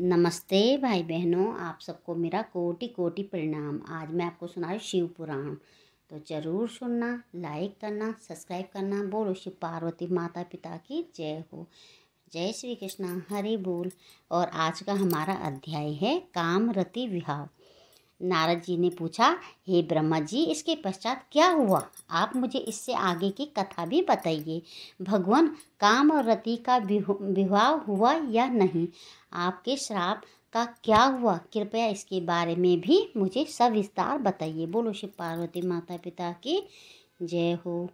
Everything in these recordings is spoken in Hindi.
नमस्ते भाई बहनों आप सबको मेरा कोटि कोटि प्रणाम आज मैं आपको सुना रही शिव पुराण तो ज़रूर सुनना लाइक करना सब्सक्राइब करना बोलो शिव पार्वती माता पिता की जय हो जय श्री कृष्णा हरि बोल और आज का हमारा अध्याय है काम रति विहाव नारद जी ने पूछा हे ब्रह्मा जी इसके पश्चात क्या हुआ आप मुझे इससे आगे की कथा भी बताइए भगवान काम और रति का विवाह हुआ या नहीं आपके श्राप का क्या हुआ कृपया इसके बारे में भी मुझे सविस्तार बताइए बोलो शिव पार्वती माता पिता की जय हो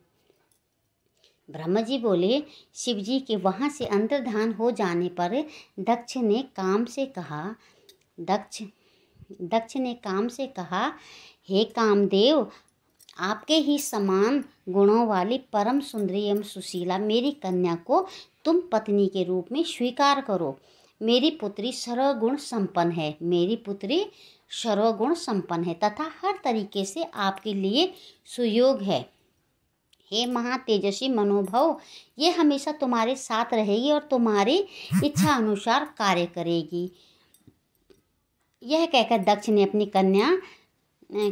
ब्रह्मा जी बोले शिव जी के वहाँ से अंतर्धान हो जाने पर दक्ष ने काम से कहा दक्ष दक्ष ने काम से कहा हे कामदेव आपके ही समान गुणों वाली परम सुंदरी एवं सुशीला मेरी कन्या को तुम पत्नी के रूप में स्वीकार करो मेरी पुत्री सर्वगुण संपन्न है मेरी पुत्री सर्वगुण संपन्न है तथा हर तरीके से आपके लिए सुयोग है हे महा तेजस्वी मनोभव ये हमेशा तुम्हारे साथ रहेगी और तुम्हारी इच्छा अनुसार कार्य करेगी यह कहकर दक्ष ने अपनी कन्या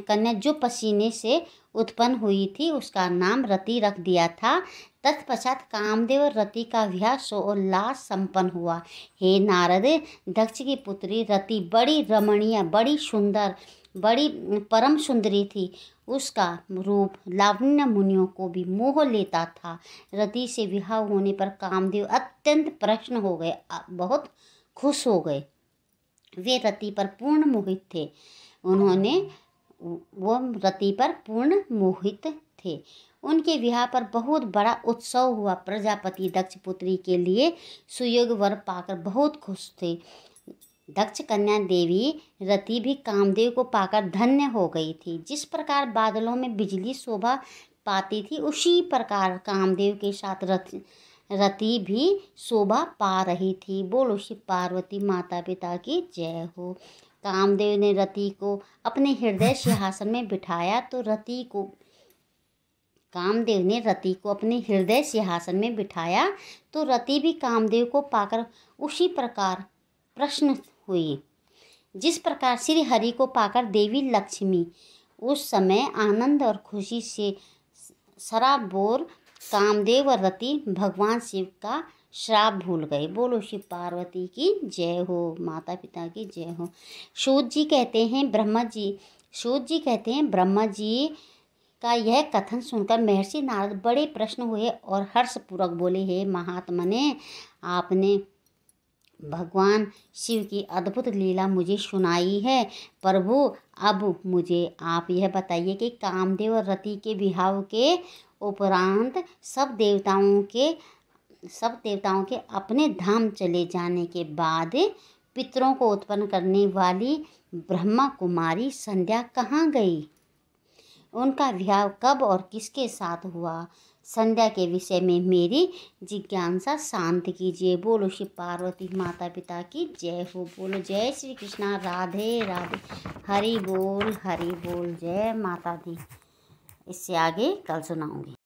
कन्या जो पसीने से उत्पन्न हुई थी उसका नाम रति रख दिया था तत्पश्चात कामदेव और रति का विवाह सोल्लास संपन्न हुआ हे नारद दक्ष की पुत्री रति बड़ी रमणीय बड़ी सुंदर बड़ी परम सुंदरी थी उसका रूप लावण्य मुनियों को भी मोह लेता था रति से विवाह होने पर कामदेव अत्यंत प्रश्न हो गए बहुत खुश हो गए वे रति पर पूर्ण मोहित थे उन्होंने वो रति पर पूर्ण मोहित थे उनके विवाह पर बहुत बड़ा उत्सव हुआ प्रजापति दक्ष पुत्री के लिए सुयोग वर पाकर बहुत खुश थे दक्ष कन्या देवी रति भी कामदेव को पाकर धन्य हो गई थी जिस प्रकार बादलों में बिजली शोभा पाती थी उसी प्रकार कामदेव के साथ रथ रति भी शोभा पा रही थी बोलो शिव पार्वती माता पिता की जय हो कामदेव ने रति को अपने हृदय सिंहासन में बिठाया तो रति को कामदेव ने रति को अपने हृदय सिंहासन में बिठाया तो रति भी कामदेव को पाकर उसी प्रकार प्रश्न हुई जिस प्रकार श्री हरि को पाकर देवी लक्ष्मी उस समय आनंद और खुशी से सराबोर कामदेव और रति भगवान शिव का श्राप भूल गए बोलो शिव पार्वती की जय हो माता पिता की जय हो शोध जी कहते हैं ब्रह्मा जी शोध जी कहते हैं ब्रह्मा जी का यह कथन सुनकर महर्षि नारद बड़े प्रश्न हुए और हर्षपूर्वक बोले हे महात्मा ने आपने भगवान शिव की अद्भुत लीला मुझे सुनाई है प्रभु अब मुझे आप यह बताइए कि कामदेव और रति के विवाह के उपरांत सब देवताओं के सब देवताओं के अपने धाम चले जाने के बाद पितरों को उत्पन्न करने वाली ब्रह्मा कुमारी संध्या कहाँ गई उनका विवाह कब और किसके साथ हुआ संध्या के विषय में मेरी जिज्ञासा शांत कीजिए बोलो शिव पार्वती माता पिता की जय हो बोलो जय श्री कृष्णा राधे राधे हरि बोल हरि बोल जय माता दी इससे आगे कल सुनाऊंगी